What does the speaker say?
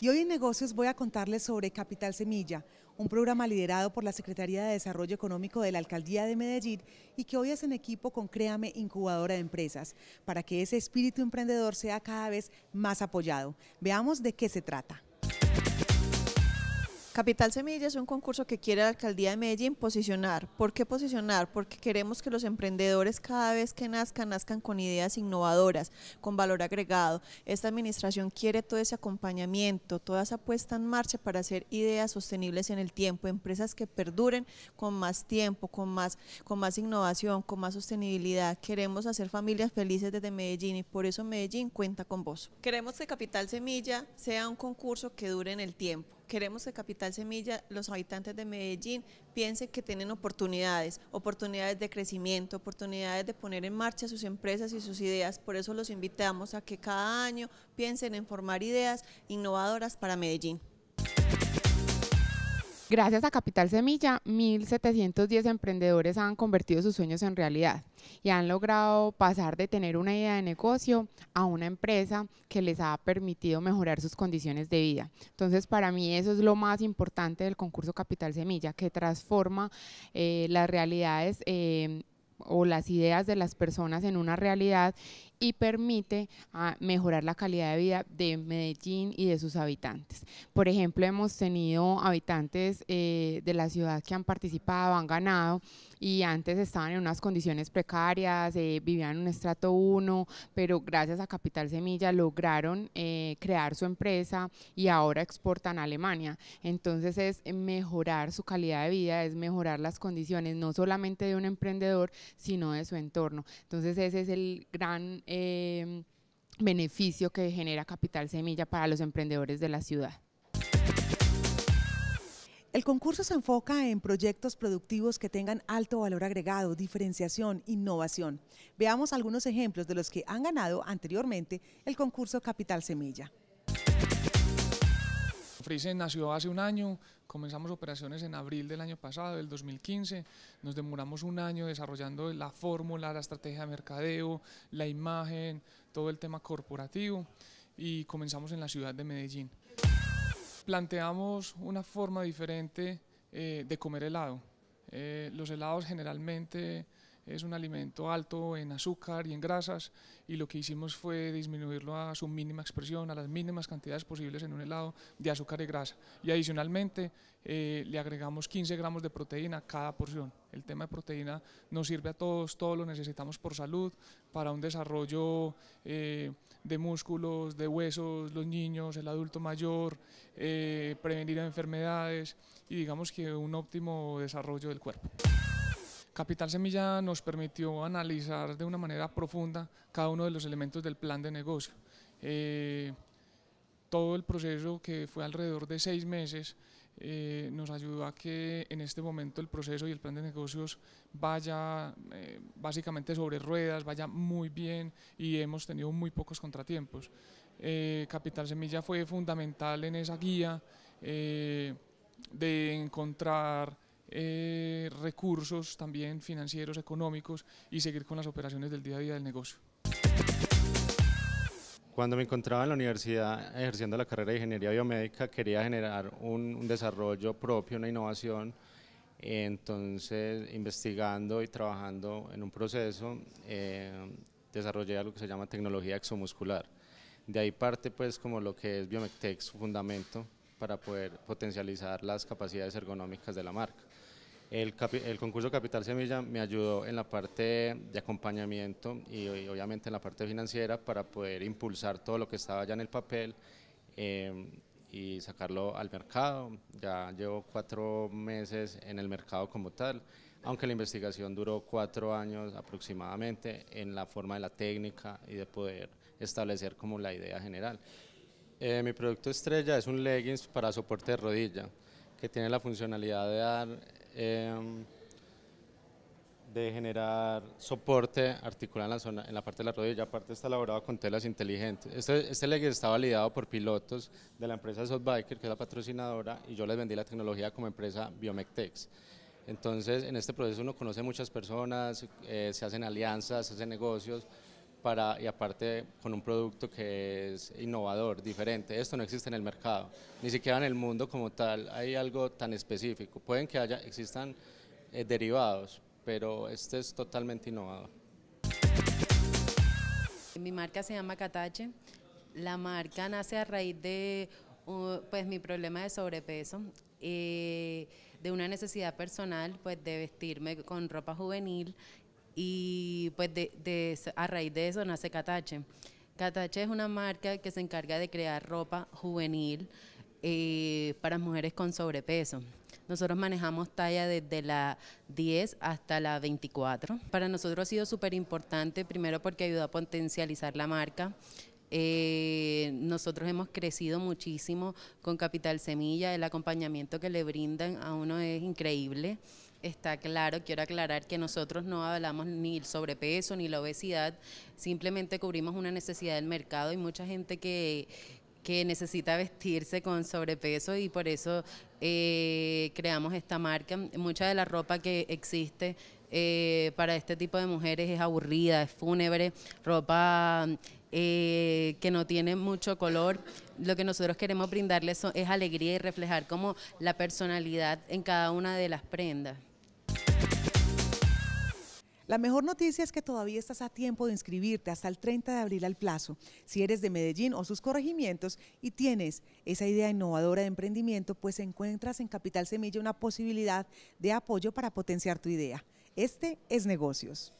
Y hoy en negocios voy a contarles sobre Capital Semilla, un programa liderado por la Secretaría de Desarrollo Económico de la Alcaldía de Medellín y que hoy es en equipo con Créame Incubadora de Empresas, para que ese espíritu emprendedor sea cada vez más apoyado. Veamos de qué se trata. Capital Semilla es un concurso que quiere la Alcaldía de Medellín posicionar. ¿Por qué posicionar? Porque queremos que los emprendedores cada vez que nazcan, nazcan con ideas innovadoras, con valor agregado. Esta administración quiere todo ese acompañamiento, toda esa puesta en marcha para hacer ideas sostenibles en el tiempo, empresas que perduren con más tiempo, con más, con más innovación, con más sostenibilidad. Queremos hacer familias felices desde Medellín y por eso Medellín cuenta con vos. Queremos que Capital Semilla sea un concurso que dure en el tiempo queremos que Capital Semilla, los habitantes de Medellín, piensen que tienen oportunidades, oportunidades de crecimiento, oportunidades de poner en marcha sus empresas y sus ideas. Por eso los invitamos a que cada año piensen en formar ideas innovadoras para Medellín. Gracias a Capital Semilla, 1.710 emprendedores han convertido sus sueños en realidad y han logrado pasar de tener una idea de negocio a una empresa que les ha permitido mejorar sus condiciones de vida. Entonces, para mí eso es lo más importante del concurso Capital Semilla, que transforma eh, las realidades. Eh, o las ideas de las personas en una realidad y permite ah, mejorar la calidad de vida de Medellín y de sus habitantes. Por ejemplo, hemos tenido habitantes eh, de la ciudad que han participado, han ganado y antes estaban en unas condiciones precarias, eh, vivían en un estrato 1, pero gracias a Capital Semilla lograron eh, crear su empresa y ahora exportan a Alemania. Entonces es mejorar su calidad de vida, es mejorar las condiciones no solamente de un emprendedor, sino de su entorno. Entonces ese es el gran eh, beneficio que genera Capital Semilla para los emprendedores de la ciudad. El concurso se enfoca en proyectos productivos que tengan alto valor agregado, diferenciación, innovación. Veamos algunos ejemplos de los que han ganado anteriormente el concurso Capital Semilla. Frisen nació hace un año, Comenzamos operaciones en abril del año pasado, del 2015. Nos demoramos un año desarrollando la fórmula, la estrategia de mercadeo, la imagen, todo el tema corporativo y comenzamos en la ciudad de Medellín. Planteamos una forma diferente eh, de comer helado. Eh, los helados generalmente es un alimento alto en azúcar y en grasas y lo que hicimos fue disminuirlo a su mínima expresión, a las mínimas cantidades posibles en un helado de azúcar y grasa. Y adicionalmente eh, le agregamos 15 gramos de proteína a cada porción. El tema de proteína nos sirve a todos, todos lo necesitamos por salud, para un desarrollo eh, de músculos, de huesos, los niños, el adulto mayor, eh, prevenir enfermedades y digamos que un óptimo desarrollo del cuerpo. Capital Semilla nos permitió analizar de una manera profunda cada uno de los elementos del plan de negocio. Eh, todo el proceso que fue alrededor de seis meses eh, nos ayudó a que en este momento el proceso y el plan de negocios vaya eh, básicamente sobre ruedas, vaya muy bien y hemos tenido muy pocos contratiempos. Capital Semilla fue fundamental en esa guía de encontrar eh, recursos también financieros, económicos y seguir con las operaciones del día a día del negocio. Cuando me encontraba en la universidad ejerciendo la carrera de ingeniería biomédica, quería generar un, desarrollo propio, una innovación. Entonces, investigando y trabajando en un proceso, eh, desarrollé algo que se llama tecnología exomuscular. De ahí parte, pues, como lo que es Biomectech, su fundamento para poder potencializar las capacidades ergonómicas de la marca. El, concurso Capital Semilla me ayudó en la parte de acompañamiento y, obviamente en la parte financiera para poder impulsar todo lo que estaba ya en el papel eh, y sacarlo al mercado. Ya llevo cuatro meses en el mercado como tal, aunque la investigación duró cuatro años aproximadamente en la forma de la técnica y de poder establecer como la idea general. Eh, mi producto estrella es un leggings para soporte de rodilla que tiene la funcionalidad de dar Em, de generar soporte articular en la, zona, en la parte de la rodilla. Aparte está elaborado con telas inteligentes. Este, este leg está validado por pilotos de la empresa Softbiker, que es la patrocinadora, y yo les vendí la tecnología como empresa Biomectex. Entonces, en este proceso uno conoce muchas personas, eh, se hacen alianzas, se hacen negocios, para, y aparte con un producto que es innovador, diferente. Esto no existe en el mercado, ni siquiera en el mundo como tal hay algo tan específico. Pueden que haya, existan eh, derivados, pero este es totalmente innovador. Mi marca se llama Catache. La marca nace a raíz de uh, pues, mi problema de sobrepeso. Eh, de una necesidad personal, pues de vestirme con ropa juvenil y pues a raíz de eso nace Catache. Catache es una marca que se encarga de crear ropa juvenil eh, para mujeres con sobrepeso. Nosotros manejamos talla desde la 10 hasta la 24. Para nosotros ha sido súper importante, primero porque ayuda a potencializar la marca. Eh, nosotros hemos crecido muchísimo con Capital Semilla, el acompañamiento que le brindan a uno es increíble. Está claro, quiero aclarar que nosotros no hablamos ni el sobrepeso ni la obesidad, simplemente cubrimos una necesidad del mercado y mucha gente que, que necesita vestirse con sobrepeso y por eso eh, creamos esta marca. Mucha de la ropa que existe eh, para este tipo de mujeres es aburrida, es fúnebre, ropa eh, que no tiene mucho color. Lo que nosotros queremos brindarles es alegría y reflejar como la personalidad en cada una de las prendas. La mejor noticia es que todavía estás a tiempo de inscribirte hasta el 30 de abril al plazo, si eres de Medellín o sus corregimientos y tienes esa idea innovadora de emprendimiento, pues encuentras en Capital Semilla una posibilidad de apoyo para potenciar tu idea. Este es negocios.